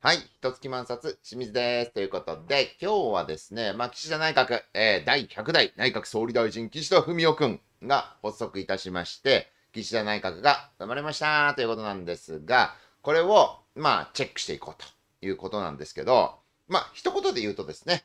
はい。つ月満冊、清水です。ということで、今日はですね、まあ、岸田内閣、えー、第100代内閣総理大臣、岸田文雄君が発足いたしまして、岸田内閣が生まれましたということなんですが、これを、まあ、チェックしていこうということなんですけど、まあ、一言で言うとですね、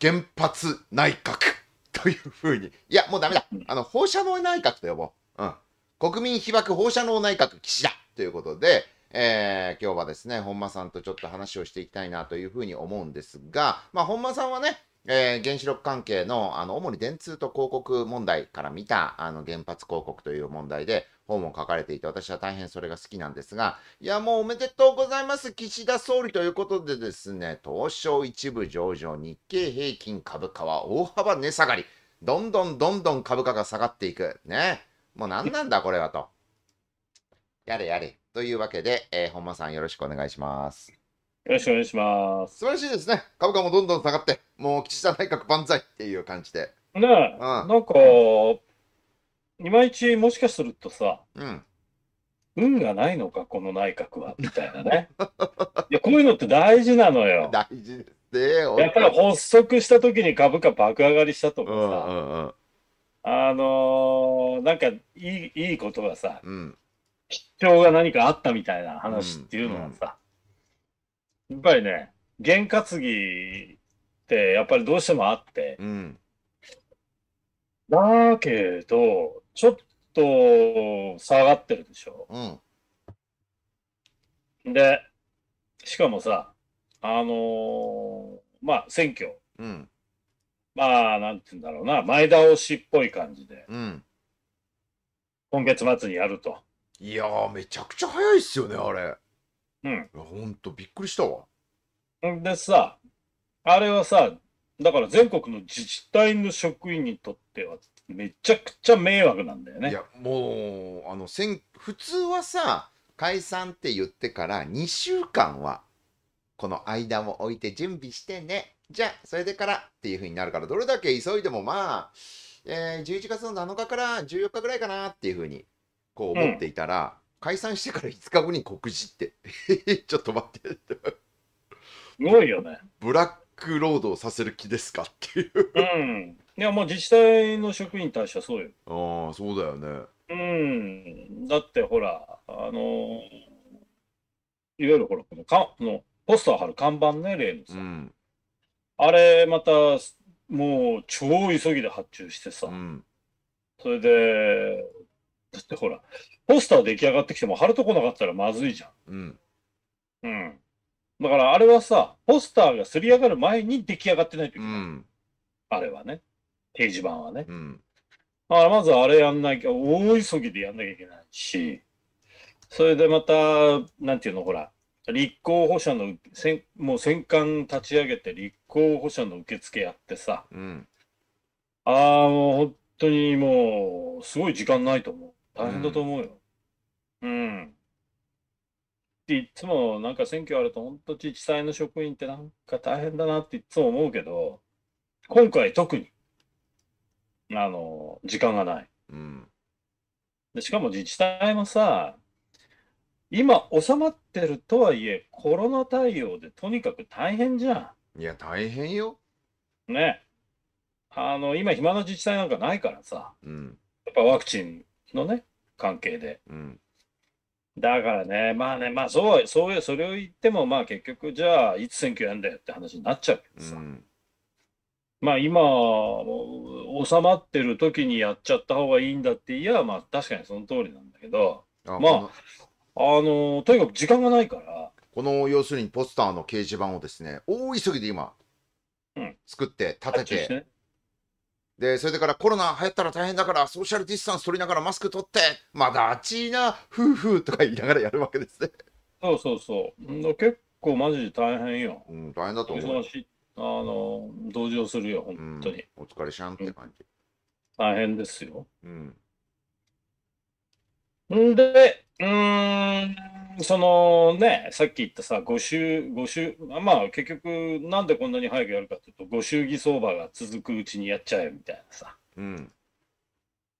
原発内閣 というふうに、いや、もうダメだ。あの、放射能内閣と呼ぼう。うん。国民被爆放射能内閣岸田ということで、えー、今日はですね、本間さんとちょっと話をしていきたいなというふうに思うんですが、まあ、本間さんはね、えー、原子力関係のあの主に電通と広告問題から見たあの原発広告という問題で本を書かれていて私は大変それが好きなんですがいやもうおめでとうございます岸田総理ということでですね東証一部上場日経平均株価は大幅値下がりどんどんどんどん株価が下がっていくねもう何なんだこれはとやれやれというわけで、えー、本間さんよろしくお願いします。よろしくお願いします。素晴らしいですね。株価もどんどん下がって、もう岸田内閣万歳っていう感じで。ねえ、うん、なんか、いまいちもしかするとさ、うん、運がないのか、この内閣は、みたいなね。いや、こういうのって大事なのよ。大事ですね。やっぱり発足した時に株価爆上がりしたとかさ、うんうんうん、あのー、なんかいいいいことがさ、うん表が何かあったみたいな話っていうのはさ、うんうん、やっぱりね、験担ぎってやっぱりどうしてもあって、うん、だけど、ちょっと下がってるでしょ。うん、で、しかもさ、あのー、まあ、選挙。うん、まあ、なんて言うんだろうな、前倒しっぽい感じで、今月末にやると。いやめちゃくちゃ早いっすよね、あれ。うん。ほんと、びっくりしたわ。でさ、あれはさ、だから全国の自治体の職員にとっては、めちゃくちゃ迷惑なんだよね。いや、もう、あの、せん普通はさ、解散って言ってから2週間は、この間も置いて準備してね。じゃあ、それでからっていうふうになるから、どれだけ急いでもまあ、えー、11月の7日から14日ぐらいかなっていうふうにこう思っていたら、うん、解散してから5日後に告示って ちょっと待ってすごいよねブラックロードをさせる気ですかっていううんいやもう自治体の職員に対してはそうよああそうだよねうんだってほらあのー、いわゆるほらこのかのポスター貼る看板ね例のさ、うん、あれまたもう超急ぎで発注してさ、うん、それでだってほら、ポスター出来上がってきても貼るとこなかったらまずいじゃん。うん。うん。だからあれはさ、ポスターがすり上がる前に出来上がってないといけない。うん、あれはね。掲示板はね。うん。だからまずあれやんなきゃ、大急ぎでやんなきゃいけないし、それでまた、なんていうの、ほら、立候補者の、んもう戦艦立ち上げて立候補者の受付やってさ、うん、ああ、もう本当にもう、すごい時間ないと思う。大変だと思うよ。うん。っていつもなんか選挙あると本当自治体の職員ってなんか大変だなっていつも思うけど、今回特に、あの、時間がない。うん。で、しかも自治体もさ、今収まってるとはいえ、コロナ対応でとにかく大変じゃん。いや、大変よ。ね。あの、今暇な自治体なんかないからさ、うん。やっぱワクチンのね、関係で。うん、だからね、まあね、まあそう、そういう、それを言っても、まあ結局、じゃあ、いつ選挙やんだよって話になっちゃうけどさ。うん、まあ今、収まってる時にやっちゃった方がいいんだって言えば、まあ確かにその通りなんだけど、あまあ、あの、とにかく時間がないから。この、要するにポスターの掲示板をですね、大急ぎで今、うん、作って、立てて、で、それでからコロナ流行ったら大変だから、ソーシャルディスタンス取りながらマスク取って、まだあちいな、夫婦とか言いながらやるわけですね。そうそうそう。結構マジで大変よ。うん、大変だと思う。あの、同情するよ、本当に。うん、お疲れしゃんって感じ、うん。大変ですよ。うん。んで、うーん、そのね、さっき言ったさ、5週、5週、まあ結局、なんでこんなに早くやるかっていうと、ご祝儀相場が続くうちにやっちゃえみたいなさ、うん。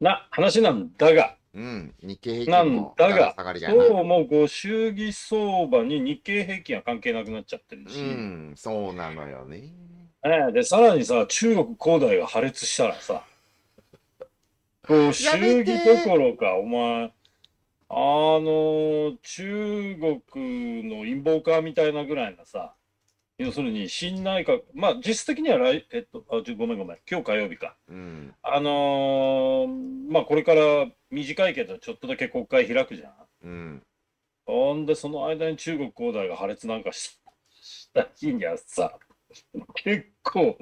な話なんだが、うん。日経な平均んもだが下がり、がなどうもご祝儀相場に日経平均は関係なくなっちゃってるし、うん、そうなのよね。ねで、さらにさ、中国恒大が破裂したらさ、ご祝儀どころか、お前、あの、中国の陰謀家みたいなぐらいのさ、要するに新内閣、まあ実質的には来、えっと、あごめんごめん、今日火曜日か。うん、あのまあこれから短いけど、ちょっとだけ国会開くじゃん。うん、ほんで、その間に中国恒大が破裂なんかした日にはさ、結構、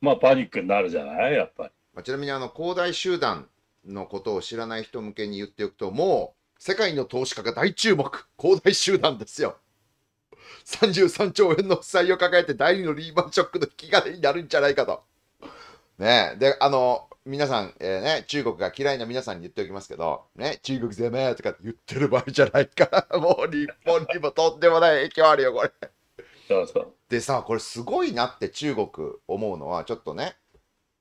まあパニックになるじゃないやっぱり。まあ、ちなみにあの恒大集団のことを知らない人向けに言っておくと、もう、世界の投資家が大注目恒大集団ですよ33兆円の負債を抱えて第2のリーマンショックの引き金になるんじゃないかと。ねで、あの、皆さん、えー、ね、中国が嫌いな皆さんに言っておきますけど、ね、中国攻めとか言ってる場合じゃないか もう日本にもとんでもない影響あるよ、これ。でさ、これすごいなって中国思うのは、ちょっとね、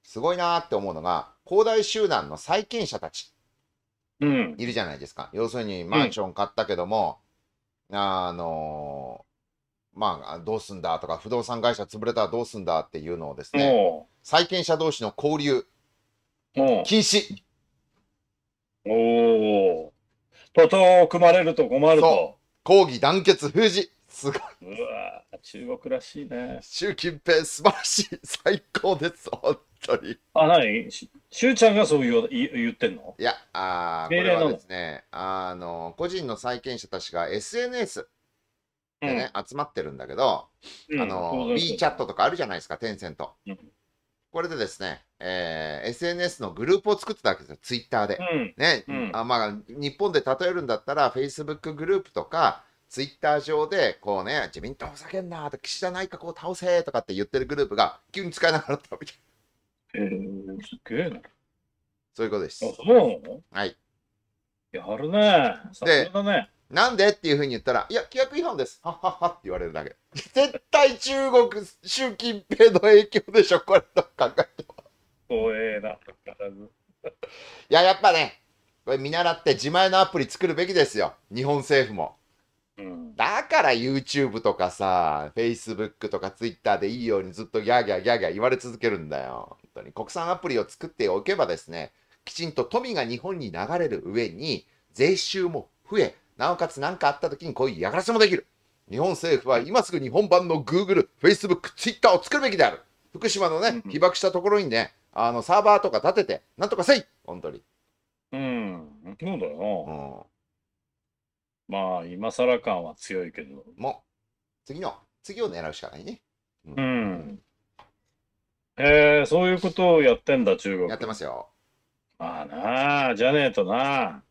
すごいなって思うのが、恒大集団の債権者たちうん、いるじゃないですか。要するにマンション買ったけども、うん、あのまあどうすんだとか不動産会社潰れたらどうすんだっていうのをですね債権者同士の交流禁止おおとと組まれると困ると抗議団結封じすごいうわ中国らしいね習近平素晴らしい最高です当に。あ、なにししゅうちゃんがそう言う言言ってんのいや、あこれはですね、あの、個人の債権者たちが SNS でね、集まってるんだけど、あの、B チャットとかあるじゃないですか、テンセントうん。これでですね、えー SNS のグループを作ってたわけですよ、ツイッターで。ね、あまあ日本で例えるんだったら、フェイスブックグループとか、ツイッター上で、こうね、自民党ふざけんなと岸田内閣を倒せとかって言ってるグループが、急に使えなくなったみたいえー、すげえな。そういうことです。あ、そうなのはい。やるね。で、ね、なんでっていうふうに言ったら、いや、規約違反です。はっはっはって言われるだけ。絶対中国、習近平の影響でしょ、これと考えては。怖えな、いや、やっぱね、これ見習って自前のアプリ作るべきですよ。日本政府も。だから YouTube とかさ、Facebook とか Twitter でいいようにずっとギャーギャーギャーギャー言われ続けるんだよ。当に国産アプリを作っておけばですね、きちんと富が日本に流れる上に、税収も増え、なおかつ何かあった時にこういう嫌がらせもできる。日本政府は今すぐ日本版の Google、Facebook、Twitter を作るべきである。福島のね、被爆したところにね、あのサーバーとか立てて、なんとかせい本当に。うん、本当だようん、まあ、今更感は強いけど。もう、次の、次を狙うしかないね。うん、うんえー、そういうことをやってんだ、中国。やってますよ。まあなあ、じゃねえとな。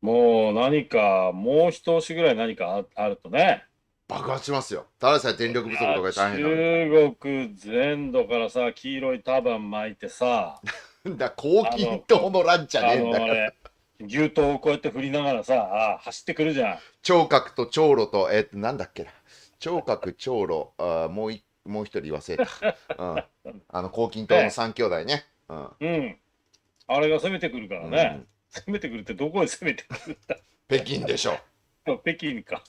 もう何か、もう一押しぐらい何かああるとね。爆発しますよ。たださえ電力不足とか大変だ。中国全土からさ、黄色いタバン巻いてさ、だ黄金等のランチャーねえんだから牛刀をこうやって振りながらさ、あ走ってくるじゃん。聴覚と聴路とえっとなんだっけな聴覚聴路あもう一もう一人忘れた、うん、あの黄金島の三兄弟ね、うん、うん、あれが攻めてくるからね、攻めてくるってどこへ攻めてくるんだ北京でしょ 北京か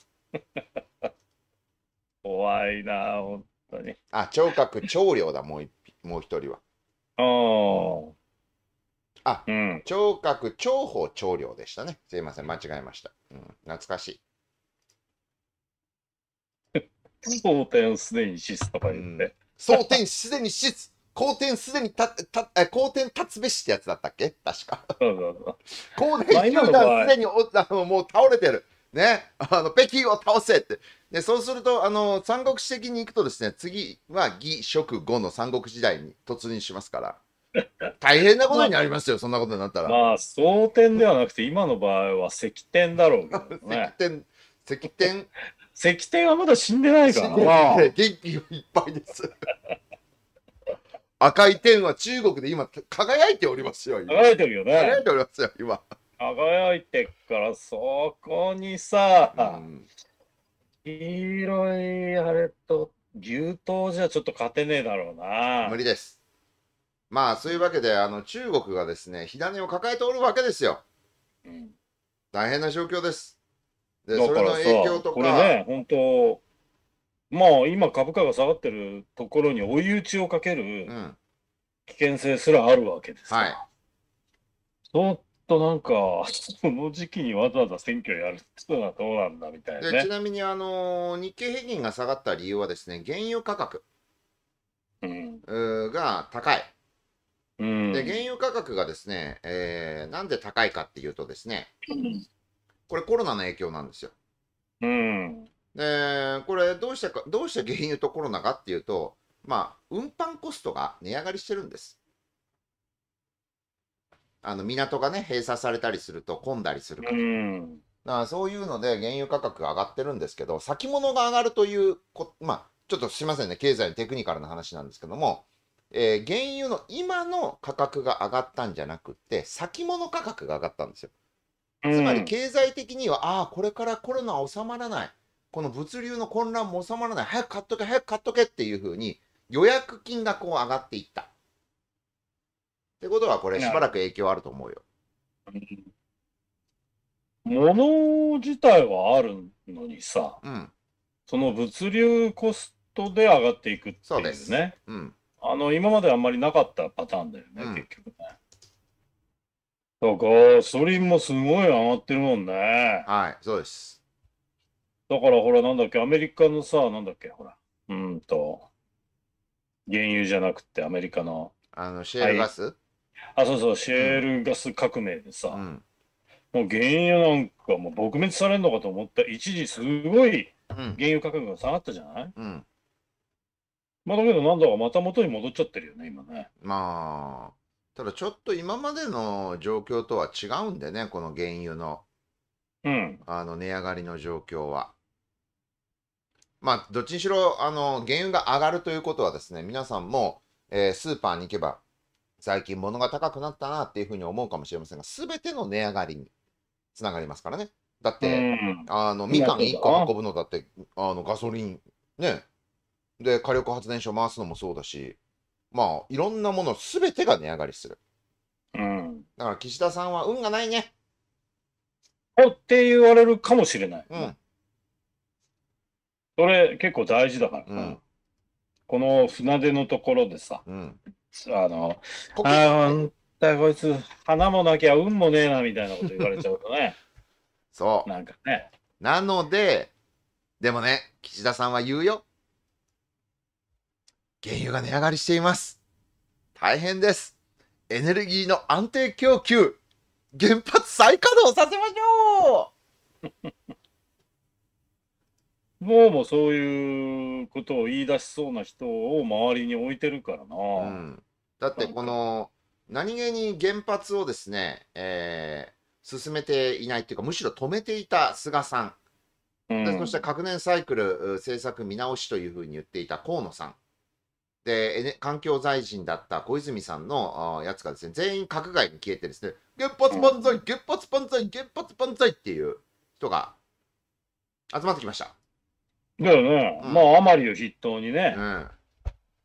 怖いな本当にあ聴覚聴量だもう一もう一人はあああ、うん、聴覚、聴法、聴量でしたね。すいません、間違えました。うん、懐かしい。争点すでにシすとか言って。争点すでにシす。好転すでにたた好転立つべしってやつだったっけ確か。好転球団すでにおあのもう倒れてる。ね、あの北京を倒せって。でそうするとあの三国志的に行くとですね次は魏蜀呉の三国時代に突入しますから。大変なことになりますよ、まあ、そんなことになったら。まあ、争点ではなくて、今の場合は石天だろうけど、ね、石天、石天、石天はまだ死んでないからな。元気いっぱいです。赤い天は中国で今輝いておりますよ。輝いてるよね。輝いておりますよ、今。輝いてからそこにさ、うん、黄色いあれと牛刀じゃちょっと勝てねえだろうな。無理です。まあそういうわけであの中国がですね火種を抱えておるわけですよ。うん、大変な状況です。でだからさ、これね、本当、まあ今株価が下がってるところに追い打ちをかける危険性すらあるわけですから、うん、はい、ちょっとなんか、その時期にわざわざ選挙やるってのはどうなんだみたいな、ね、ちなみに、あのー、日経平均が下がった理由はですね、原油価格、うん、が高い。うん、で原油価格がですね、えー、なんで高いかっていうとですね、うんこれコロナの影響なんですよ。うん、でこれどうしてかどうして原油とコロナかっていうと、まあ、運搬コストが値上がりしてるんです。あの港がね閉鎖されたりすると混んだりするから。うんだからそういうので原油価格が上がってるんですけど先物が上がるというこまあちょっとすいませんね経済のテクニカルな話なんですけども、えー、原油の今の価格が上がったんじゃなくって先物価格が上がったんですよ。つまり経済的には、ああ、これからコロナ収まらない。この物流の混乱も収まらない。早く買っとけ、早く買っとけっていうふうに、予約金がこう上がっていった。ってことは、これしばらく影響あると思うよ。物自体はあるのにさ、うん、その物流コストで上がっていくっていうね。ううん、あの今まであんまりなかったパターンだよね、うん、結局ね。そうか、ガソリンもすごい上がってるもんね。はい、そうです。だからほら、なんだっけ、アメリカのさ、なんだっけ、ほら、うーんと、原油じゃなくてアメリカの、あの、シェールガス、あ、そうそう、シェールガス革命でうさ、ん。もう原油なんかもう撲滅されるのかと思った、一時すごい原油価格が下がったじゃないうん。まあだけど、なんだかまた元に戻っちゃってるよね、今ね。まあ、ただちょっと今までの状況とは違うんでね、この原油の、うん、あの値上がりの状況は。まあ、どっちにしろ、あの、原油が上がるということはですね、皆さんも、えー、スーパーに行けば、最近物が高くなったなっていうふうに思うかもしれませんが、すべての値上がりにつながりますからね。だって、うん、あの、みかん1個運ぶのだって、あの、ガソリン、ね。で、火力発電所回すのもそうだし、まあ、いろんなもの全てが値上がりする。うん。だから岸田さんは運がないね。って言われるかもしれない。うん。それ結構大事だから、うん、この船出のところでさ、うん、あの、ここああんこいつ、花もなきゃ運もねえなみたいなこと言われちゃうとね。そう。なんかね。なので、でもね、岸田さんは言うよ。原油が値上がりしています。大変です。エネルギーの安定供給、原発再稼働させましょう もうもそういうことを言い出しそうな人を周りに置いてるからな。うん、だってこの何気に原発をですね、えー、進めていないというかむしろ止めていた菅さん、うん、そして核燃サイクル政策見直しというふうに言っていた河野さん、で、環境大臣だった小泉さんのやつがですね、全員閣外に消えてですね、原発万歳、原発万歳、原発万歳っていう人が集まってきました。だよね、もうん、まあ、あまりを筆頭にね。うん、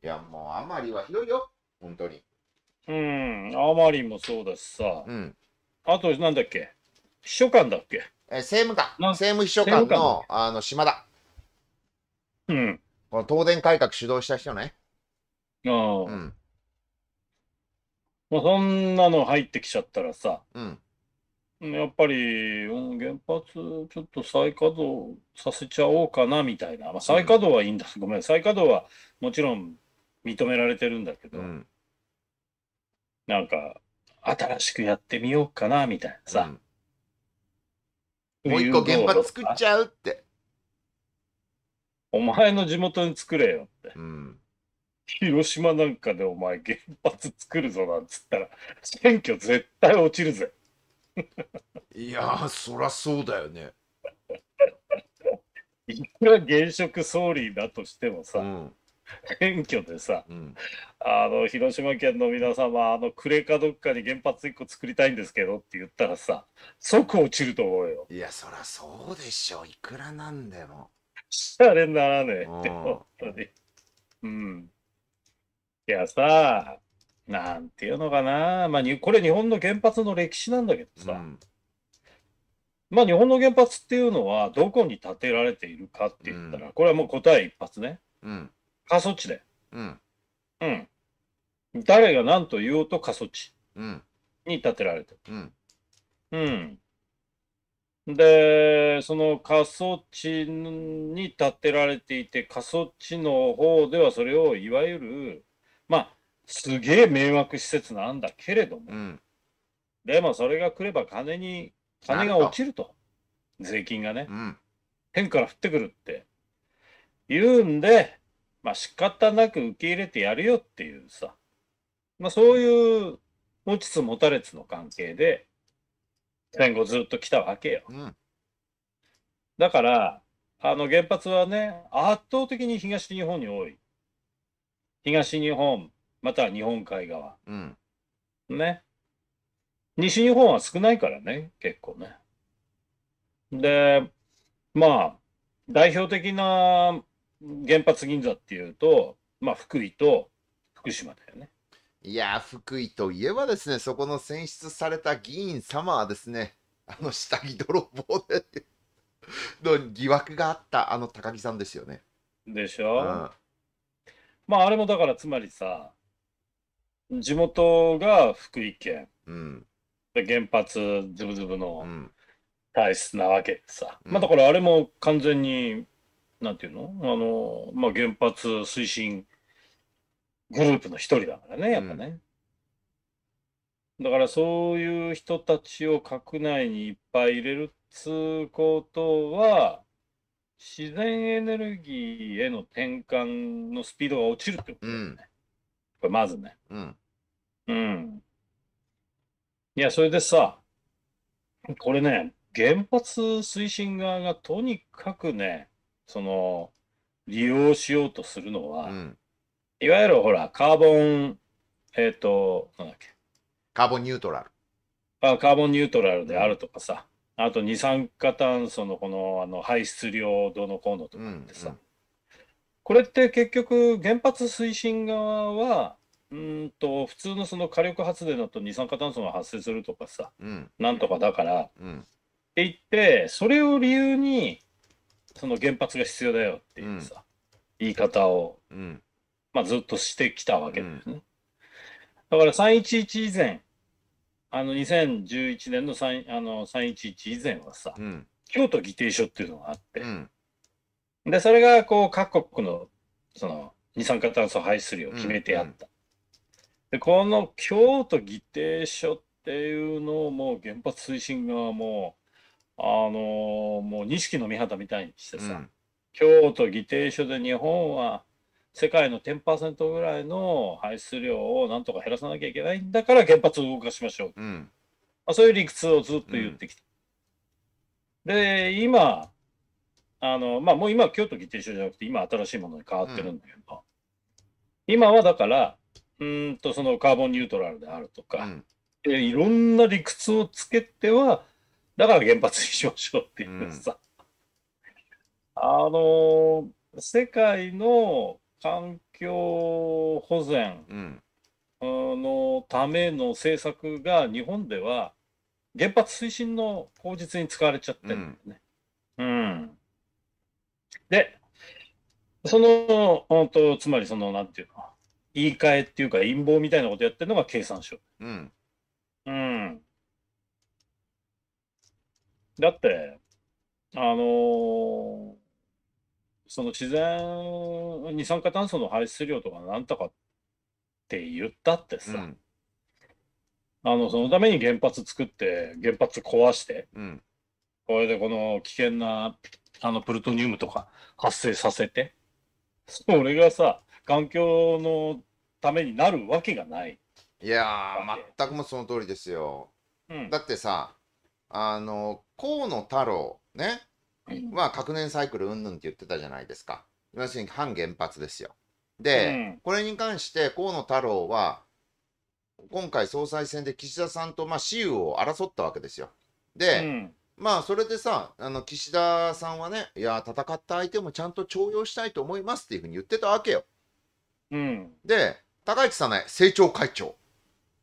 いや、もう、あまりはひどいよ、本当に。うん、あまりもそうだしさ、うん、あと、なんだっけ、秘書官だっけ。え政務官、政務秘書官のあの島田。うん。この東電改革主導した人ね。ああ、まあ、そんなの入ってきちゃったらさ、うん。やっぱり、うん、原発ちょっと再稼働させちゃおうかなみたいな、まあ、再稼働はいいんだ、ごめん、再稼働はもちろん認められてるんだけど、なんか、新しくやってみようかなみたいなさ、もう一個原発作っちゃうって。お前の地元に作れよって。うん広島なんかでお前原発作るぞなんつったら選挙絶対落ちるぜいやそりゃそうだよねいくら現職総理だとしてもさ、うん、選挙でさ、うん、あの広島県の皆様あのレかどっかに原発1個作りたいんですけどって言ったらさ即落ちると思うよいやそりゃそうでしょいくらなんでもしゃれならねえって、ん、本当にうんいやさ、なんていうのかな、まあ、にこれ日本の原発の歴史なんだけどさ、うんまあ、日本の原発っていうのはどこに建てられているかって言ったら、うんこれはもう答え一発ね、うん、過疎地で、うん、うん、誰が何と言おうと過疎地うん、に建てられてうん、る。うん、でその過疎地に建てられていて過疎地の方ではそれをいわゆるまあ、すげえ迷惑施設なんだけれども、うん、でもそれが来れば金に、金が落ちると、税金がね、うん、天から降ってくるって言うんで、まあ仕方なく受け入れてやるよっていうさ、まあそういう持ちつ持たれつの関係で、戦後ずっと来たわけよ。うん、だから、あの原発はね、圧倒的に東日本に多い。東日本、または日本海側。うん。ね。西日本は少ないからね、結構ね。で、まあ、代表的な原発銀座っていうと、まあ、福井と福島だよね。いや福井といえばですね、そこの選出された議員様はですね、あの下着泥棒での疑惑があったあの高木さんですよね。でしょ、うんまああれもだからつまりさ、地元が福井県、うん、で原発ズブズブの体質なわけでさ、うんまあだからあれも完全に、なんていうのあの、まあ原発推進グループの一人だからね、やっぱね。だからそういう人たちを閣内にいっぱい入れるっつうことは、自然エネルギーへの転換のスピードが落ちるってことですね。うん、これまずね。うん。うん。いや、それでさ、これね、原発推進側がとにかくね、その、利用しようとするのは、うん、いわゆるほら、カーボン、えっ、ー、と、なんだっけ。カーボンニュートラル。あカーボンニュートラルであるとかさ、あと二酸化炭素のこのあの排出量どうのこうのとかってさ、うんうん、これって結局原発推進側はうんと普通のその火力発電だと二酸化炭素が発生するとかさ、うん、なんとかだから、うん、って言ってそれを理由にその原発が必要だよっていうさ、うん、言い方を、まあ、ずっとしてきたわけだよね。だから311以前あの2011年の 3, あの311以前はさ、うん、京都議定書っていうのがあって、うん、でそれがこう各国のその二酸化炭素排出量を決めてあった。うんうん、でこの京都議定書っていうのをもう原発推進側もあのー、もう錦の御旗みたいにしてさ、うん、京都議定書で日本は世界の10%ぐらいの排出量をなんとか減らさなきゃいけないんだから原発を動かしましょう、うん、まあ、そういう理屈をずっと言ってきた。うん、で、今、あのまあ、もう今、京都議定書じゃなくて、今、新しいものに変わってるんだけど、うん、今はだから、うんとそのカーボンニュートラルであるとか、うん、いろんな理屈をつけては、だから原発にしましょうっていうさ、うん、あの世界の環境保全のための政策が日本では原発推進の口実に使われちゃってるんだよね。うん、うん、で、その、うんと、つまりその、なんていうの、言い換えっていうか陰謀みたいなことやってるのが経産省。うん。うん。だって、あのーその自然二酸化炭素の排出量とかなんとかって言ったってさ、うん、あのそのために原発作って原発壊して、うん、これでこの危険なあのプルトニウムとか発生させてそれがさ環境のためになるわけがないいや全くもその通りですよ、うん、だってさあの河野太郎ねあ、核燃サイクルうんぬんって言ってたじゃないですか。要するに反原発ですよ。で、うん、これに関して河野太郎は、今回総裁選で岸田さんとまあ私有を争ったわけですよ。で、うん、まあそれでさ、あの岸田さんはね、いや、戦った相手もちゃんと徴用したいと思いますっていうふうに言ってたわけよ。うん、で、高市早苗、政調会長、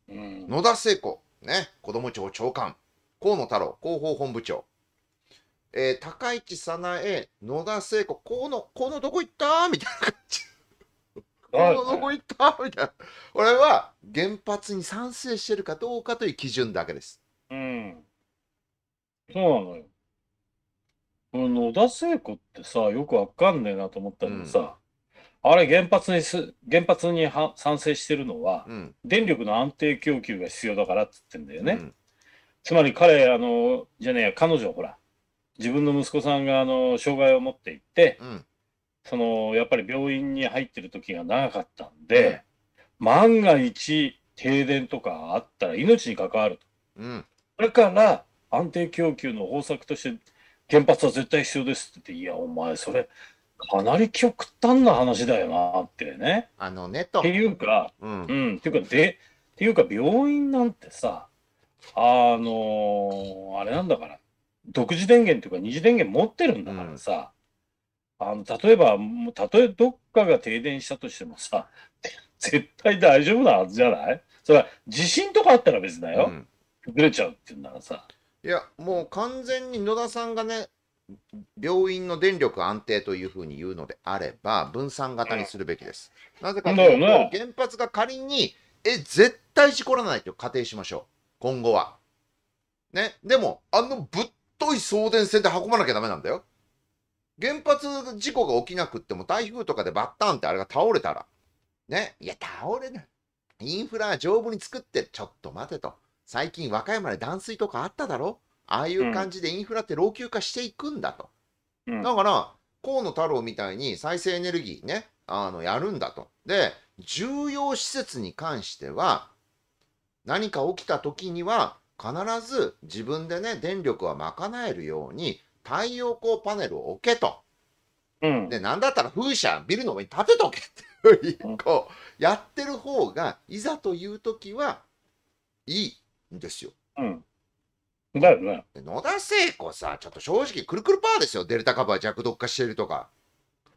うん、野田聖子、ね、子ども庁長官、河野太郎、広報本部長、えー、高市早苗、野田聖子、この、このどこ行ったみたいな感じ。このどこ行ったみたいな。これは原発に賛成してるかどうかという基準だけです。うん。そうなのよ。野田聖子ってさ、よくわかんねえなと思ったけどさ、うん、あれ原発にす、原発に賛成してるのは、うん、電力の安定供給が必要だからって言ってんだよね。うん、つまり彼、あの、じゃねえや、彼女ほら、自分の息子さんがあの障害を持っていて、うん、そのやっぱり病院に入ってる時が長かったんで、うん、万が一停電とかあったら命に関わると、うん、だから安定供給の方策として原発は絶対必要ですって言っていやお前それかなり極端な話だよなってね。あのねと。っていうか、うん、うん、っていうかでっていうか病院なんてさあのー、あれなんだから独自電源というか二次電源持ってるんだからさ、うん、あの例えばたとえどっかが停電したとしてもさ 絶対大丈夫なはずじゃないそれは地震とかあったら別だよ、うん、崩れちゃうっていうんならさいやもう完全に野田さんがね病院の電力安定というふうに言うのであれば分散型にするべきです、うん、なぜかというと、原発が仮にえ絶対事故らないと仮定しましょう今後はねでもあのぶっ太い送電線で運ばなきゃダメなんだよ。原発事故が起きなくっても台風とかでバッタンってあれが倒れたら、ね、いや、倒れない。インフラは丈夫に作って、ちょっと待てと。最近和歌山で断水とかあっただろああいう感じでインフラって老朽化していくんだと。うん、だから、河野太郎みたいに再生エネルギーね、あの、やるんだと。で、重要施設に関しては、何か起きた時には、必ず自分でね電力は賄えるように太陽光パネルを置けと、うん、で何だったら風車ビルの上に立てとけっていうこうやってる方がいざという時はいいんですよ。うんだよね。野田聖子さ、ちょっと正直、くるくるパーですよ。デルタ株は弱毒化してるとか。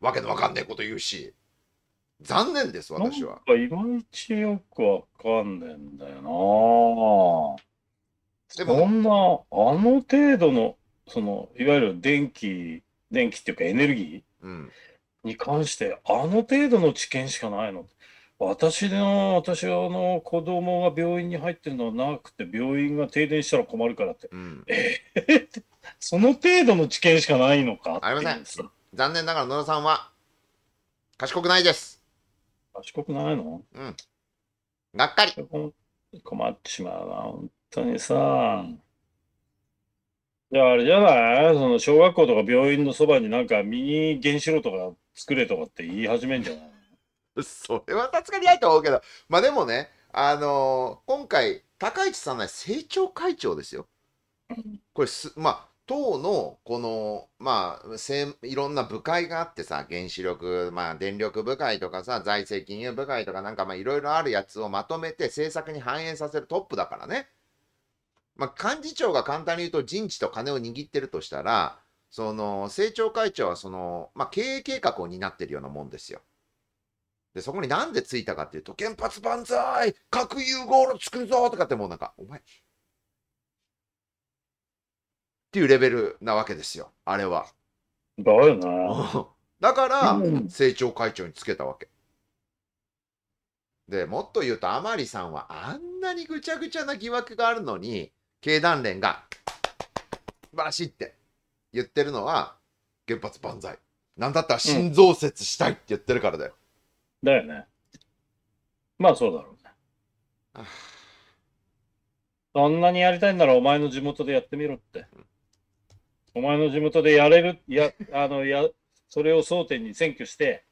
わけのわかんないこと言うし。残念です、私は。いまいちよくわかんねえんだよなでもそんな、あの程度の、その、いわゆる電気、電気っていうかエネルギうん。ーに関して、あの程度の知見しかないの。私の、私の子供が病院に入ってるのはなくて、病院が停電したら困るからって。うん。その程度の知見しかないのかってありま残念ながら野田さんは、賢くないです。賢くないのうん。がっかり。困困ってしまうな、本当にさ、じゃああれじゃないその小学校とか病院のそばになんかミニ原子炉とか作れとかって言い始めんじゃないそれはさすがにないと思うけど、まあでもね、あのー、今回、高市さんは政調会長ですよ。これす、まあ、党のこの、まあ、いろんな部会があってさ、原子力、まあ、電力部会とかさ、財政金融部会とかなんか、まあ、いろいろあるやつをまとめて政策に反映させるトップだからね。まあ、幹事長が簡単に言うと人事と金を握ってるとしたら、その政調会長はその、まあ、経営計画を担ってるようなもんですよ。で、そこになんでついたかっていうと、原発万歳核融合炉作るぞとかってもうなんか、お前、っていうレベルなわけですよ、あれは。だよな。だから、政調会長につけたわけ。で、もっと言うと、甘利さんはあんなにぐちゃぐちゃな疑惑があるのに、経団連が素晴らしいって言ってるのは原発万歳なんだったら新増設したいって言ってるからだよ、うん、だよねまあそうだろうねあそんなにやりたいならお前の地元でやってみろって、うん、お前の地元でやれるやあのやそれを争点に選挙して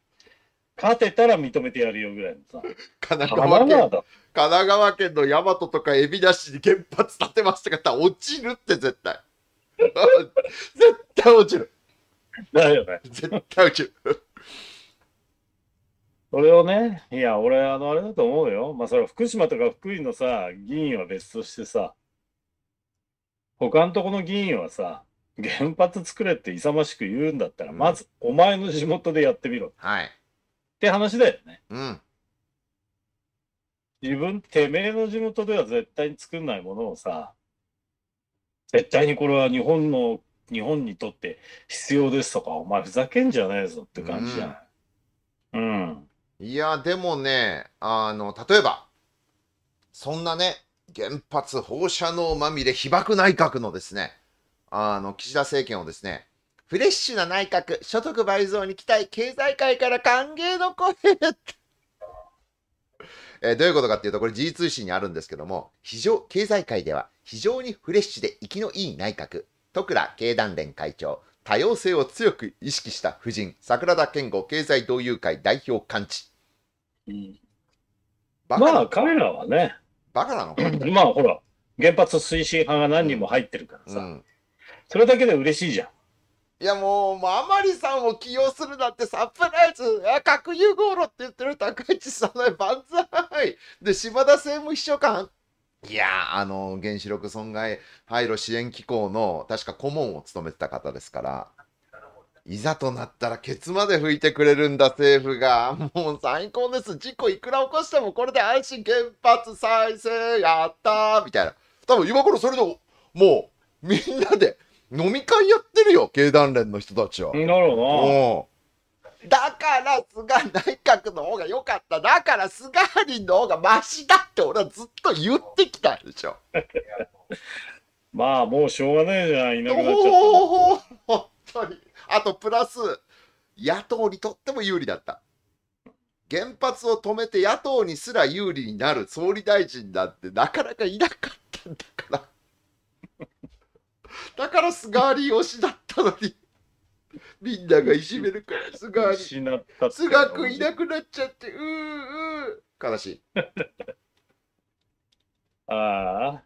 勝てたら認めてやるよぐらいのさ。神奈川県、神奈川県の大和とか海老名市に原発建てましたから、落ちるって絶対。絶対落ちる。だよね。絶対落ちる。それをね、いや、俺、あの、あれだと思うよ。まあ、それは福島とか福井のさ、議員は別としてさ、他のとこの議員はさ、原発作れって勇ましく言うんだったら、うん、まずお前の地元でやってみろ。はい。って話だよね。うん。自分、てめえの地元では絶対に作んないものをさ、絶対にこれは日本の、日本にとって必要ですとか、お前ふざけんじゃねえぞって感じじゃない。うん。うん、いや、でもね、あの、例えば、そんなね、原発放射能まみれ被爆内閣のですね、あの、岸田政権をですね、フレッシュな内閣、所得倍増に期待、経済界から歓迎の声えどういうことかっていうと、これ G 通信にあるんですけども、非常、経済界では非常にフレッシュで生きのいい内閣、戸倉経団連会長、多様性を強く意識した夫人、桜田健吾経済同友会代表幹事。うん、まあ、彼らはね、バカなのかまあ、ほら、原発推進派が何人も入ってるからさ、うん、それだけで嬉しいじゃん。いやもう、もうあまりさんを起用するなんてサプライズ、核融合炉って言ってる高市さん、万歳で、島田政務秘書官。いやあの、原子力損害廃炉支援機構の、確か顧問を務めてた方ですから、いざとなったらケツまで拭いてくれるんだ、政府が。もう最高です。事故いくら起こしても、これで安心原発再生、やったーみたいな。多分今頃それでもう、みんなで、飲み会やってるよ、経団連の人たちは。なるほどだから菅内閣の方が良かった。だから菅ハリの方がマシだって俺はずっと言ってきたでしょ。まあもうしょうがないじゃん、いなくなっちゃった本当に。あとプラス、野党にとっても有利だった。原発を止めて野党にすら有利になる総理大臣だってなかなかいなかったんだから。だからスガーリー推しだったのに。みんながいじめるからスガーリー。スガくいなくなっちゃって、うーうー。悲しい。ああ。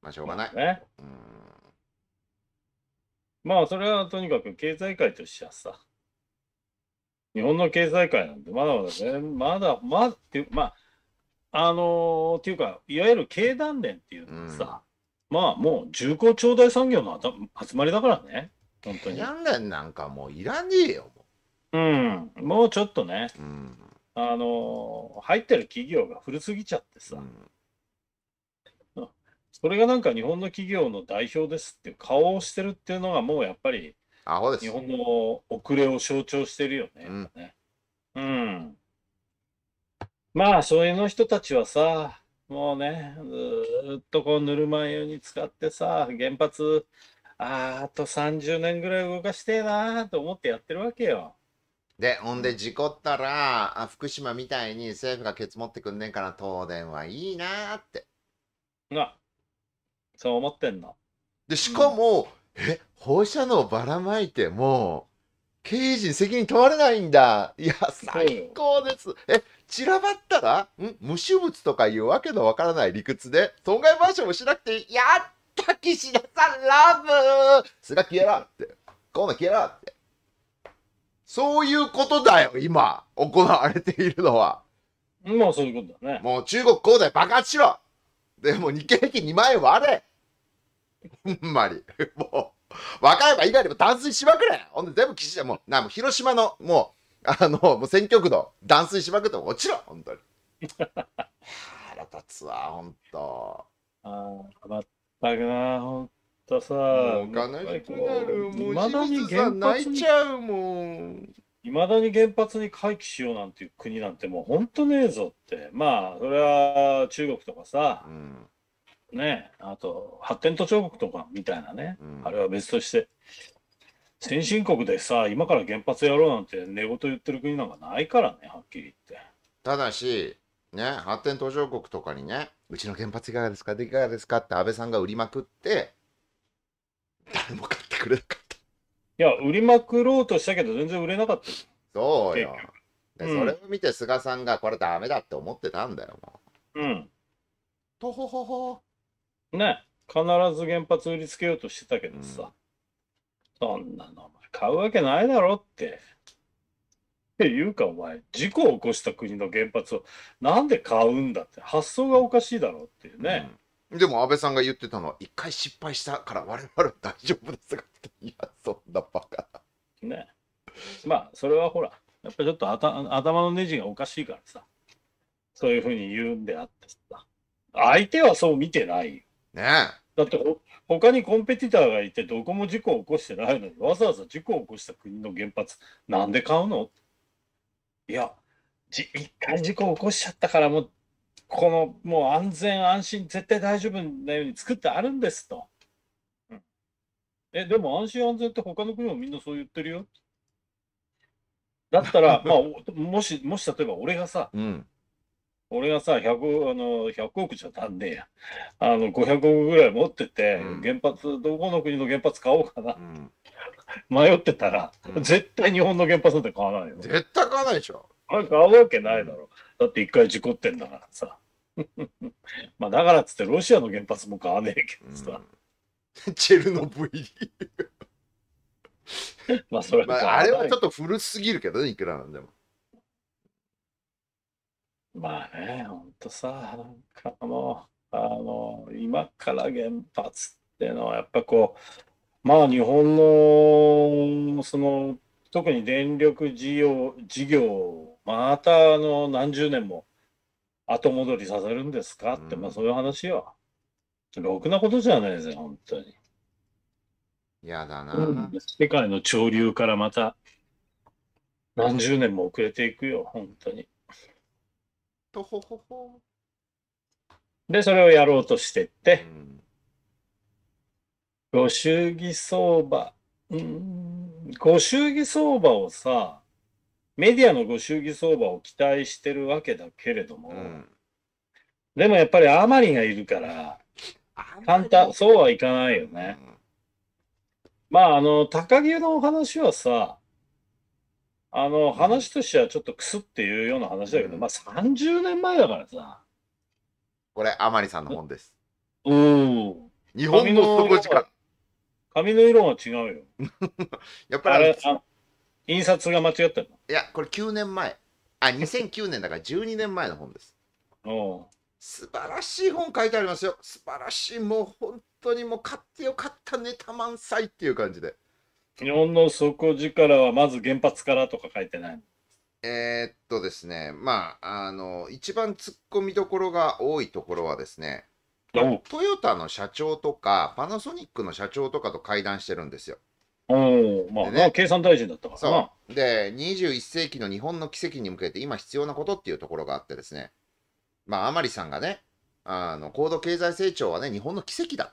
まあしょうがない。ね、まあそれはとにかく経済界としてはさ。日本の経済界なんてまだまだね、まだ、まだって、まあ、あのー、っていうか、いわゆる経団連っていうのはさ、うんまあもう重厚長大産業の集まりだからね、本当に。何年なんかもういらねえよ、う。ん、もうちょっとね、うん、あのー、入ってる企業が古すぎちゃってさ、うん、それがなんか日本の企業の代表ですっていう顔をしてるっていうのがもうやっぱり、アホです日本の遅れを象徴してるよね。うん、ねうん、まあ、そういうの人たちはさ、もうね、ずっとこうぬるま湯に使ってさ、原発、ああと30年ぐらい動かしてえなーと思ってやってるわけよ。で、ほんで事故ったら、あ福島みたいに政府がケツ持ってくんねえから東電はいいなーって。な、そう思ってんの。で、しかも、え、放射能ばらまいても刑事に責任問われないんだ。いや、最高です。え、散らばったら、ん無臭物とかいうわけのわからない理屈で、損害賠償もしなくてやった岸田さん、ラブすが消えろって。こうな消えろって。そういうことだよ、今、行われているのは。まあ、そういうことだね。もう中国恒大爆発しろでも日経平均2万円割れほんまに。もう。和歌山以外でも断水しまくれほんで全部岸田もう、なもう広島の、もう、あの、もう選挙区の断水しまくっても落ちろ本当に。腹立つわ、本当。ああ、まったくな、本当さ。もう悲しくなる。もう、未だに原発泣いちゃうもん。いまだに原発に回帰しようなんていう国なんてもう本当ねえぞって。まあ、それは中国とかさ、うんね、あと、発展途上国とかみたいなね、うん、あれは別として、先進国でさ、今から原発やろうなんて寝言言ってる国なんかないからね、はっきり言って。ただし、ね、発展途上国とかにね、うちの原発いかがですか、でいかがですかって安倍さんが売りまくって、誰も買ってくれなかった。いや、売りまくろうとしたけど、全然売れなかった。そうよ。で、それを見て菅さんがこれダメだって思ってたんだよ、もう。うん。とほほほ。ね、必ず原発売りつけようとしてたけどさ、そんなのお前買うわけないだろって。っていうかお前、事故を起こした国の原発をなんで買うんだって発想がおかしいだろっていうね。でも安倍さんが言ってたのは、一回失敗したから我々は大丈夫ですが、いや、そんなバカ。ね。まあ、それはほら、やっぱちょっと頭のネジがおかしいからさ、そういうふうに言うんであってさ、相手はそう見てないよ。ねだって他にコンペティターがいてどこも事故を起こしてないのにわざわざ事故を起こした国の原発なんで買うのいやじ一回事故を起こしちゃったからもうこのもう安全安心絶対大丈夫なように作ってあるんですと。うん、えでも安心安全って他の国もみんなそう言ってるよ。だったら、まあ、もし、もし例えば俺がさ、うん、俺がさ 100, あの100億じゃ足んねえやあの500億ぐらい持ってて、うん、原発どこの国の原発買おうかな、うん、迷ってたら、うん、絶対日本の原発なんて買わないよ絶対買わないでしょあれ買うわけないだろ、だって一回事故ってんだからさ まあだからっつってロシアの原発も買わねえけどさ、チェルノブイリ まあそれまあ、あれはちょっと古すぎるけどねいくらなんでもまあね、ほんとさ、なんかもう、あの、今から原発っていうのは、やっぱこう、まあ日本の、その、特に電力事業、事業、またあの、何十年も後戻りさせるんですかって、まあそういう話よ。ろくなことじゃないぜ、本当に。嫌だな。うん世界の潮流からまた何十年も遅れていくよ、本当に。とほほほ。で、それをやろうとしてって、うん、ご祝儀相場、うん、ご祝儀相場をさ、メディアのご祝儀相場を期待してるわけだけれども、うん、でもやっぱりあまりがいるから、簡単、そうはいかないよね。うん、まあ、あの、高木のお話はさ、あの、話としてはちょっとクスっていうような話だけど、うんまあ30年前だからさ。これ、甘利さんの本です。うん。日本の底力。髪の色が違うよ。やっぱりあれあの印刷が間違ってるいや、これ9年前。あ、2009年だから12年前の本です。の。素晴らしい本書いてありますよ。素晴らしい。もう本当にもう買ってよかったネタ満載っていう感じで。日本の底力はまず原発からとか書いてないえー、っとですね、まあ、あの、一番突っ込みどころが多いところはですね、トヨタの社長とか、パナソニックの社長とかと会談してるんですよ。おまあ、ね、経産大臣だったからそうで、21世紀の日本の奇跡に向けて今必要なことっていうところがあってですね、まあ、甘利さんがね、あの高度経済成長はね、日本の奇跡だと。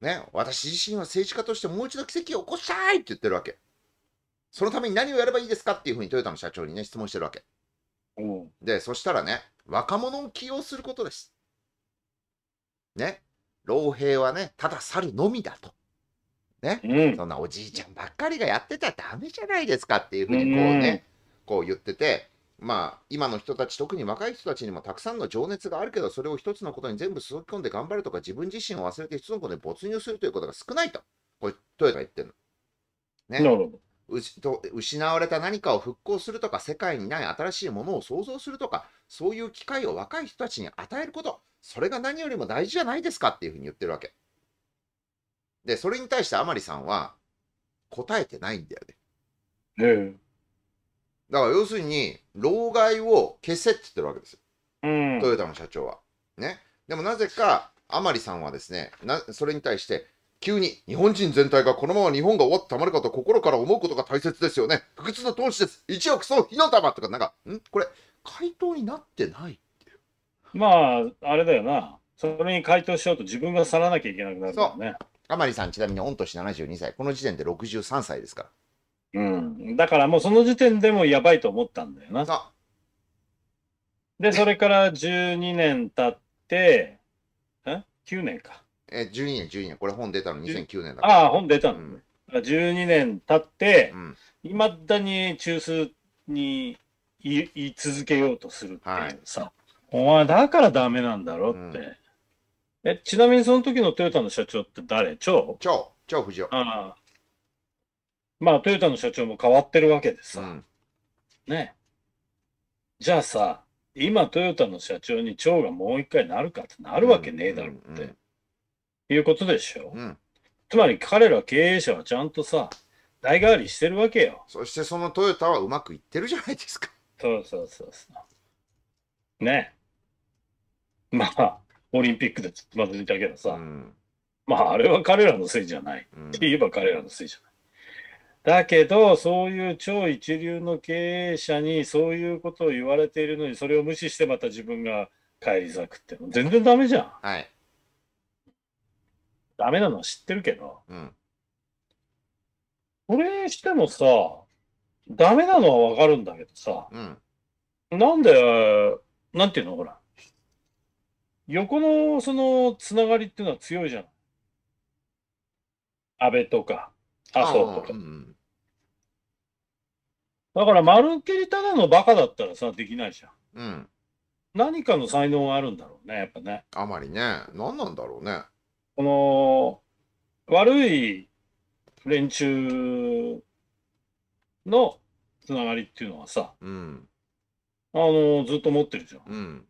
ね、私自身は政治家としてもう一度奇跡を起こしたいって言ってるわけ。そのために何をやればいいですかっていうふうにトヨタの社長にね、質問してるわけ。で、そしたらね、若者を起用することです。ね、老兵はね、ただ去るのみだと。ね、うん、そんなおじいちゃんばっかりがやってたらダメじゃないですかっていうふうにこうね、うん、こう言ってて、まあ、今の人たち、特に若い人たちにもたくさんの情熱があるけど、それを一つのことに全部注ぎ込んで頑張るとか、自分自身を忘れて一つのことに没入するということが少ないと、これ、トヨタ言ってるの。ね。なるほど。失われた何かを復興するとか、世界にない新しいものを創造するとか、そういう機会を若い人たちに与えること、それが何よりも大事じゃないですかっていうふうに言ってるわけ。で、それに対して甘利さんは答えてないんだよね。ねえ。だから要するに、老害を消せって言ってるわけですよ。うん、トヨタの社長は。ね。でもなぜか、甘利さんはですね、なそれに対して、急に日本人全体がこのまま日本が終わってたまるかと心から思うことが大切ですよね。不屈の投資です。一億総火の玉とか、なんか、んこれ、回答になってないってまあ、あれだよな。それに回答しようと自分が去らなきゃいけなくなるからね。甘利さん、ちなみに御年72歳、この時点で63歳ですから。うん。だからもうその時点でもやばいと思ったんだよな。で、それから12年経って、え ?9 年か。え、12年、12年。これ本出たの2009年だから。ああ、本出たの、うん、12年経って、い、ま、だに中枢にいい続けようとするっていうさ、はい、お前だからダメなんだろって、うん、えちなみにその時のトヨタの社長って誰超超超不二夫ああまあ、トヨタの社長も変わってるわけでさ、うん、ね。じゃあさ、今トヨタの社長に長がもう一回なるかってなるわけねえだろって、いうことでしょ。うん、つまり彼ら経営者はちゃんとさ、代替わりしてるわけよ。そしてそのトヨタはうまくいってるじゃないですか。そうそうそうそう。ね。まあ、オリンピックでつまずいたけどさ、うん、まああれは彼らのせいじゃない。って言えば彼らのせいじゃない。だけど、そういう超一流の経営者にそういうことを言われているのに、それを無視してまた自分が返り咲くって全然ダメじゃん。はい。ダメなのは知ってるけど。うん。それにしてもさ、ダメなのはわかるんだけどさ、うん、なんで、なんていうのほら、横のそのつながりっていうのは強いじゃん。安倍とか、麻生とか。うん、だから、丸っきりただのバカだったらさ、できないじゃん。うん。何かの才能があるんだろうね、やっぱね。あまりね。何なんだろうね。この、悪い連中のつながりっていうのはさ、うん、あの、ずっと持ってるじゃん。うん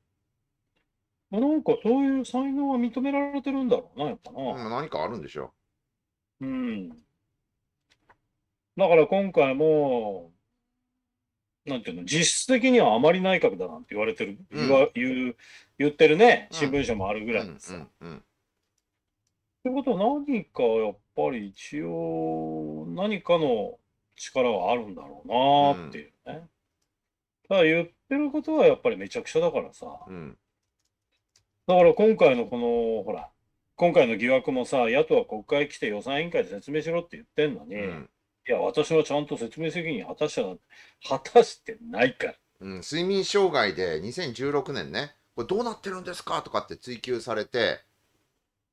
なんかそういう才能は認められてるんだろうな、やっぱな。うん、何かあるんでしょう。うん。だから今回も、なんていうの、実質的にはあまり内閣だなんて言われてる、うん、言わ言う言ってるね、新聞社もあるぐらいです。んってことは、何かやっぱり一応、何かの力はあるんだろうなっていうね。ただ言ってることはやっぱりめちゃくちゃだからさ。だから今回のこの、ほら、今回の疑惑もさ、野党は国会来て予算委員会で説明しろって言ってんのに、うん、いや、私はちゃんと説明責任果たした果たしてないから。うん、睡眠障害で2016年ね、これどうなってるんですかとかって追及されて、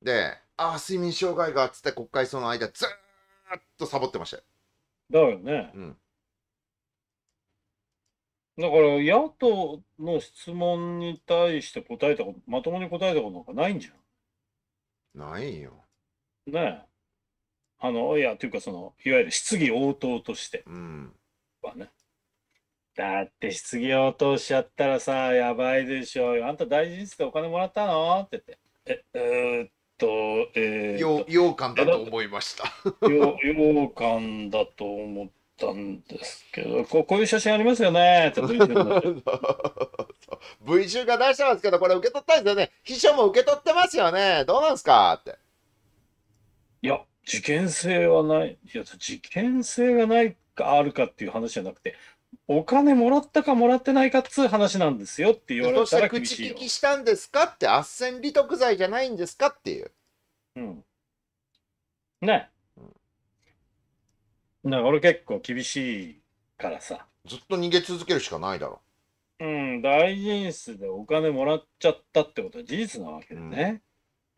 で、ああ、睡眠障害がっつって国会その間、ずっとサボってましたよ。だよね。うん。だから、野党の質問に対して答えたこと、まともに答えたことなんかないんじゃん。ないよ。ねえ。あの、いや、というか、その、いわゆる質疑応答としてうん。はね。だって質疑応答しちゃったらさ、やばいでしょうよ。あんた大事にしてお金もらったのって言って。え、えーっと、えーっようかんだと思いました。ようかんだと思ったんですけど、ここういう写真ありますよねって言って V 中が出してますけど、これ受け取ったんですよね。秘書も受け取ってますよね。どうなんですかって。いや、事件性はない、いや、事件性がないか、あるかっていう話じゃなくて、お金もらったかもらってないかっつう話なんですよって言われたら厳しいよ。口利きしたんですかって、斡旋利得罪じゃないんですかっていう。うん。ね。な俺結構厳しいからさ。ずっと逃げ続けるしかないだろ。うん、大臣室でお金もらっちゃったってことは事実なわけでね。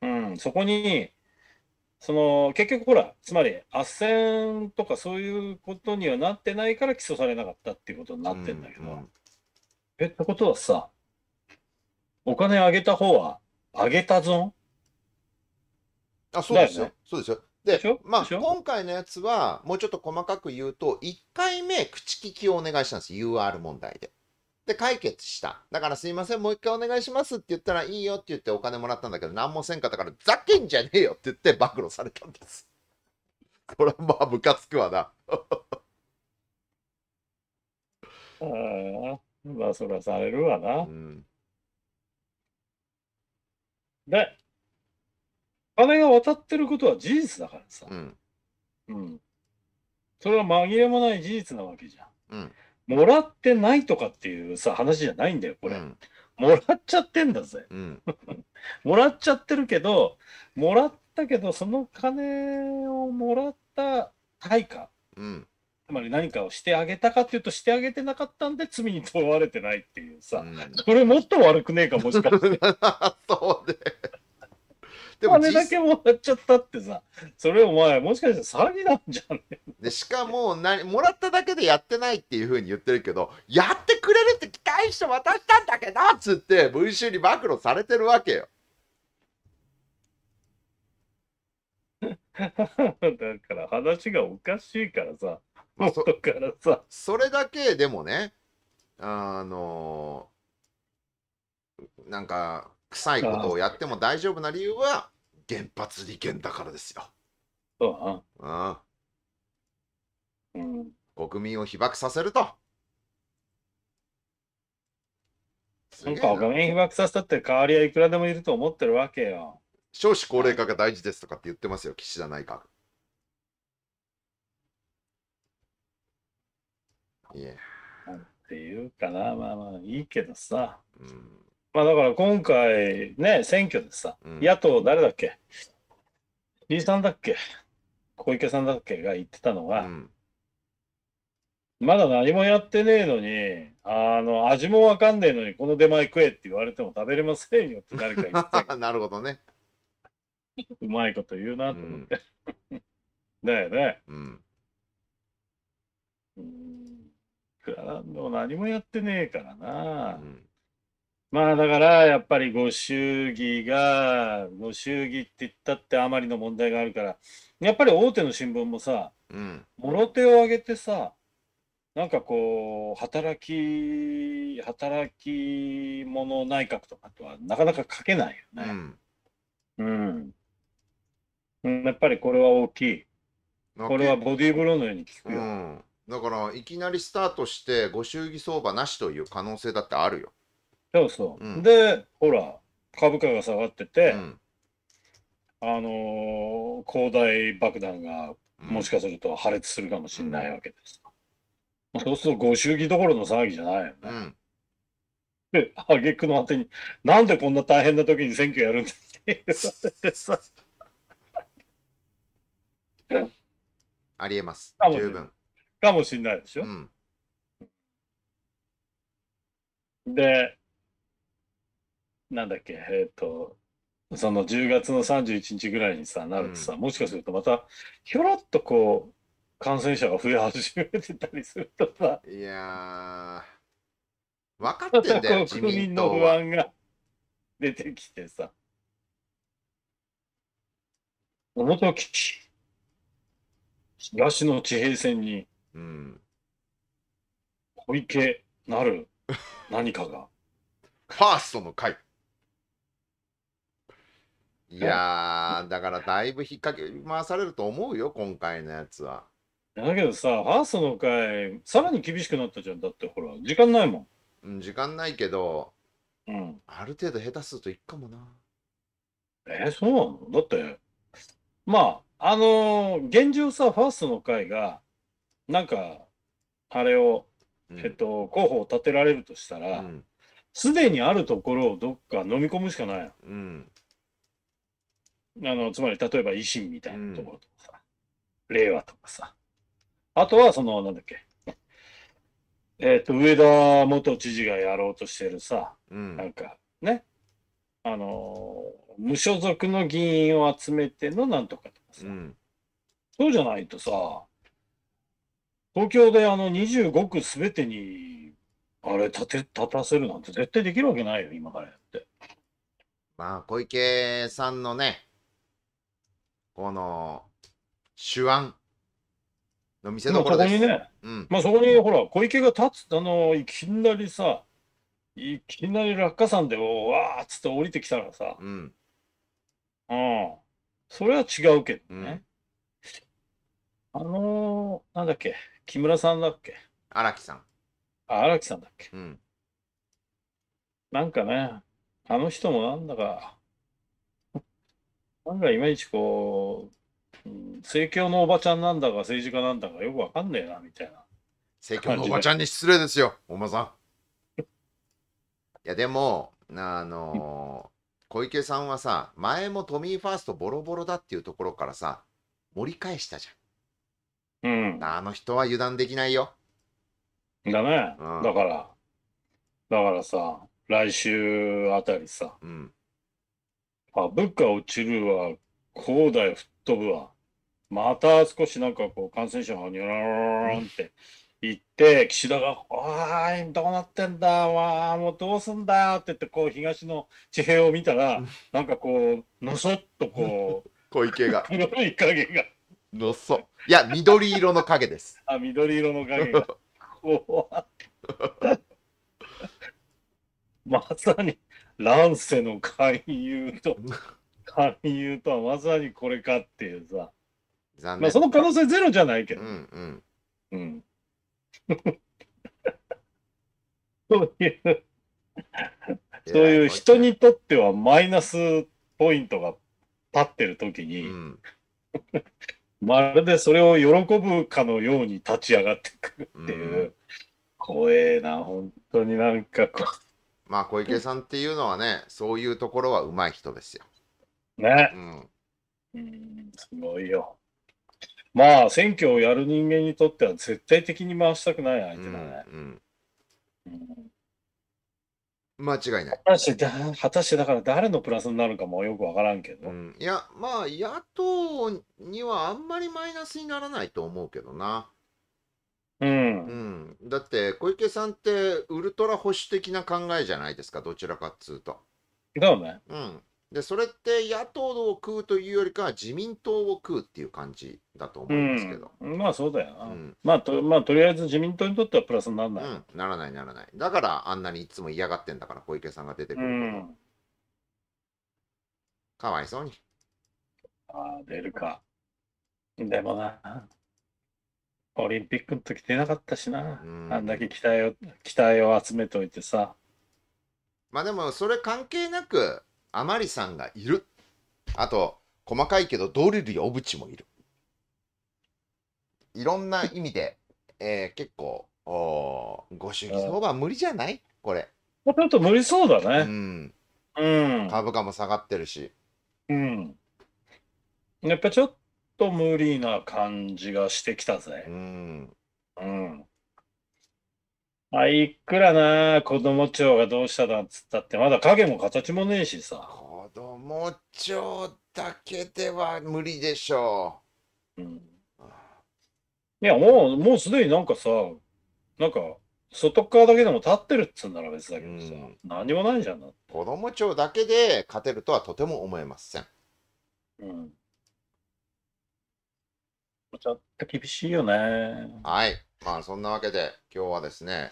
うん、うん、そこにその結局ほら、つまり斡旋とかそういうことにはなってないから起訴されなかったっていうことになってんだけど、うんうん、えってことはさ、お金あげた方はあげたぞあそうですよ、ね、そうですよ。で、でまあ、今回のやつは、もうちょっと細かく言うと、1回目、口利きをお願いしたんです、UR 問題で。で、解決した。だからすいません、もう一回お願いしますって言ったらいいよって言ってお金もらったんだけど、何もせんかったから、ざけんじゃねえよって言って暴露されたんです。これはまあ、ムカつくわな。ああ、まあ、そらされるわな。うん、で、金が渡ってることは事実だからさ。うん。うん、それは紛れもない事実なわけじゃん。うんもらってないとかっていうさ、話じゃないんだよ、これ。うん、もらっちゃってんだぜ。うん、もらっちゃってるけど、もらったけど、その金をもらった対価、うん、つまり何かをしてあげたかっていうと、してあげてなかったんで、罪に問われてないっていうさ、これ、もっと悪くねえか、もしかして。そうね。でもあれだけもらっちゃったってさ、それお前、もしかしたら詐欺なんじゃねでしかもな、もらっただけでやってないっていうふうに言ってるけど、やってくれるって期待して渡したんだけどっつって、文集に暴露されてるわけよ。だから話がおかしいからさ、まあ、そからさそれだけでもねあのなんか臭いことをやっても大丈夫な理由は原発利権だからですよ。うん。うん。国民を被爆させると。なんか、国民被爆させたって代わりはいくらでもいると思ってるわけよ。少子高齢化が大事ですとかって言ってますよ、岸田内閣。いや。なんていうかな、まあまあいいけどさ。うんまあだから今回ね、選挙でさ、うん野党誰だっけ李さんだっけ小池さんだっけが言ってたのうが、んまだ何もやってねえのに、あの、味もわかんねえのに、この出前食えって言われても食べれませんよって誰か言ってた なるほどね。うまいこと言うなと思っんて。だよね。うんうん。いくらでも何もやってねえからうな。んまあだからやっぱりご祝儀が、ご祝儀って言ったってあまりの問題があるから、やっぱり大手の新聞もさ、うもろ手を挙げてさ、なんかこう、働き、働き者内閣とかとはなかなか書けないよね。うん。うん。やっぱりこれは大きい。これはボディーブローのように聞くよ。うん、だから、いきなりスタートして、ご祝儀相場なしという可能性だってあるよ。そうそう。うん、で、ほら、株価が下がってて、うん、あのー、恒大爆弾がもしかすると破裂するかもしれないわけです。うん、そうすると、ご祝儀どころの騒ぎじゃないよね。うん、げ挙句の果てに、なんでこんな大変な時に選挙やるんだって言われてさ。ありえます。十分。かもしれないでしょ。うん、で、なんだっけ、えっ、ー、と、その10月の31日ぐらいにさ、なるとさ、うんもしかするとまた、ひょろっとこう、感染者が増え始めてたりするとさ、いやー、分かってたんだよ、国民の不安が出てきてさ。この時、東の地平線にうん。小池なる何かが、ファーストの会。いや だからだいぶ引っ掛け回されると思うよ、今回のやつは。だけどさ、ファーストの回、さらに厳しくなったじゃん。だってほら、時間ないもん。うん、時間ないけど、うん、ある程度下手するといっかもな。えー、そうなのだって、まあ、あのー、現状さ、ファーストの回が、なんか、あれを、えっと、候補を立てられるとしたら、す、うん、で、にあるところをどっか飲み込むしかない。うんあのつまり例えば維新みたいなところとかさ、うん、令和とかさ、あとはその、なんだっけ、えっ、ー、と、上田元知事がやろうとしてるさ、うん、なんかね、あの無所属の議員を集めてのなんとかとかさ、うん、そうじゃないとさ、東京であの25区すべてに、あれ立て、立たせるなんて絶対できるわけないよ、今からやって。まあ、小池さんのね、この手腕の店ころです。まあ、そこにね、うん、まあそこにほら、小池が立つ、あの、いきなりさ、いきなり落下山でわーっつって降りてきたらさ、うん。ああそれは違うけどね。うん、あのー、なんだっけ、木村さんだっけ。荒木さん。あ、荒木さんだっけ。うん。なんかね、あの人もなんだか、なんかいまいちこう、政教のおばちゃんなんだか政治家なんだかよくわかんねえなみたいな。政教のおばちゃんに失礼ですよ、おまさん。いやでも、あのー、小池さんはさ、前もトミーファーストボロボロだっていうところからさ、盛り返したじゃん。うん。あの人は油断できないよ。だね、うん、だから、だからさ、来週あたりさ、うん、物価落ちるわ、だ大吹っ飛ぶわ、また少しなんかこう感染者がにょろろんって言って、岸田が、おい、どうなってんだ、わあ、もうどうすんだって言って、こう東の地平を見たら、なんかこう、のそっとこう、小池が。黒い影が。のそ。いや、緑色の影です。あ、緑色の影が。怖まさに乱世の勧誘と、勧誘とはまさにこれかっていうさ。残念。まあその可能性ゼロじゃないけど。うんうん。うん。そういう、そういう人にとってはマイナスポイントが立ってる時に、うん、まるでそれを喜ぶかのように立ち上がってくるっていう、うん、怖えな、本当になんかこう。まあ小池さんっていうのはね、そういうところはうまい人ですよ。ね。うん、すごいよ。まあ選挙をやる人間にとっては絶対的に回したくない相手だね。うん、うん、間違いない果たしてだ。果たしてだから誰のプラスになるかもよくわからんけど、うん、いや、まあ野党にはあんまりマイナスにならないと思うけどな。ううん。だって小池さんってウルトラ保守的な考えじゃないですか、どちらかっつうと。違うね。うん、でそれって野党を食うというよりかは自民党を食うっていう感じだと思うんですけん。ど。まあそうだようん、まあと、まあ、とりあえず自民党にとってはプラスにならない。ん、ならないならない。だからあんなにいつも嫌がってんだから、小池さんが出てくるか,、と。ん。かわいそうに。ああ、出るか。でもな。オリンピックの時出なかったしな、うん、あんだけ期待を期待を集めておいてさまあでもそれ関係なくあまりさんがいるあと細かいけどドリルや小渕もいるいろんな意味で、えー、結構おご主義相場無理じゃないこれちょっと無理そうだね、うん、うん、株価も下がってるしうんやっぱちょっと無理な感じがしてきたぜ。うん。うん。まあ、いくらな、子供庁がどうしただっつったって、まだ影も形もねえしさ。子供庁だけでは無理でしょう。うん。いや、もう、もうすでになんかさ、なんか、外側だけでも立ってるっつうんなら別だけどさ、うん、何もないじゃん子供庁だけで勝てるとはとても思えません。うん。ちょっと厳しいよね。はい。まあそんなわけで今日はですね、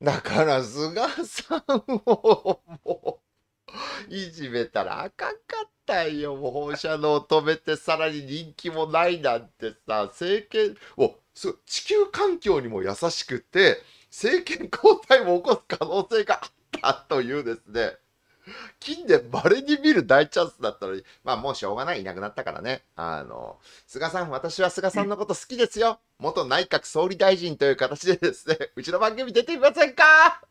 だから菅さんをもういじめたらあかんかったんよ。もう放射能を止めてさらに人気もないなんてさ、政権を地球環境にも優しくて政権交代も起こす可能性があったというですね。近年れに見る大チャンスだったのに、まあもうしょうがない、いなくなったからね。あの、菅さん、私は菅さんのこと好きですよ。元内閣総理大臣という形でですね、うちの番組出てみませんか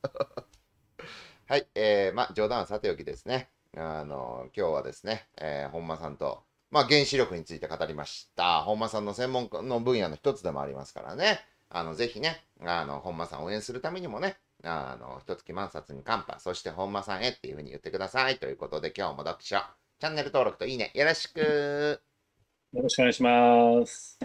はい、えー、まあ冗談はさておきですね。あの、今日はですね、えー、本間さんと、まあ原子力について語りました。本間さんの専門の分野の一つでもありますからね。あの、ぜひね、あの、本間さんを応援するためにもね、あの、一月万冊にカンパ、そして本間さんへっていう風に言ってください。ということで、今日も読書、チャンネル登録といいね、よろしく。よろしくお願いします。